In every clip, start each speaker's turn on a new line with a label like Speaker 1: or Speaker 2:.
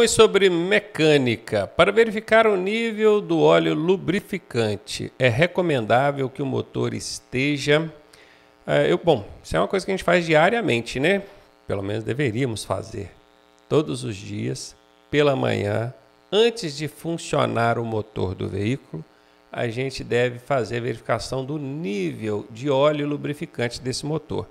Speaker 1: aí sobre mecânica. Para verificar o nível do óleo lubrificante, é recomendável que o motor esteja. É, eu, bom, isso é uma coisa que a gente faz diariamente, né? Pelo menos deveríamos fazer. Todos os dias, pela manhã, antes de funcionar o motor do veículo, a gente deve fazer a verificação do nível de óleo lubrificante desse motor.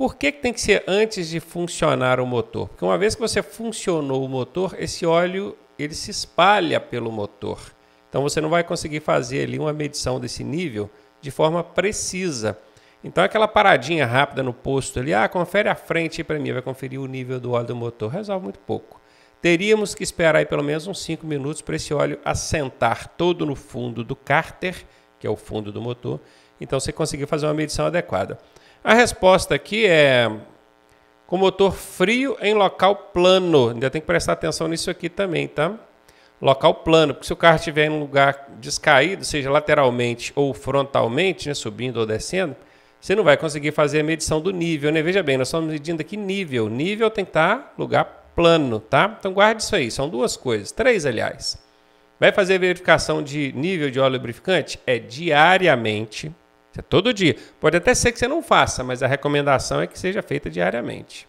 Speaker 1: Por que, que tem que ser antes de funcionar o motor? Porque uma vez que você funcionou o motor, esse óleo ele se espalha pelo motor. Então você não vai conseguir fazer ali uma medição desse nível de forma precisa. Então aquela paradinha rápida no posto ali, ah, confere a frente para mim, vai conferir o nível do óleo do motor, resolve muito pouco. Teríamos que esperar aí pelo menos uns 5 minutos para esse óleo assentar todo no fundo do cárter, que é o fundo do motor, então você conseguir fazer uma medição adequada. A resposta aqui é com motor frio em local plano. Ainda tem que prestar atenção nisso aqui também, tá? Local plano, porque se o carro estiver em um lugar descaído, seja lateralmente ou frontalmente, né, subindo ou descendo, você não vai conseguir fazer a medição do nível, né? Veja bem, nós estamos medindo aqui nível. Nível tem que estar lugar plano, tá? Então guarde isso aí, são duas coisas, três aliás. Vai fazer verificação de nível de óleo lubrificante? É diariamente. Isso é todo dia. Pode até ser que você não faça, mas a recomendação é que seja feita diariamente.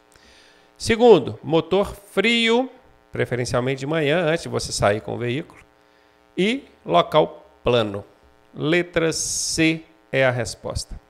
Speaker 1: Segundo, motor frio, preferencialmente de manhã, antes de você sair com o veículo. E local plano. Letra C é a resposta.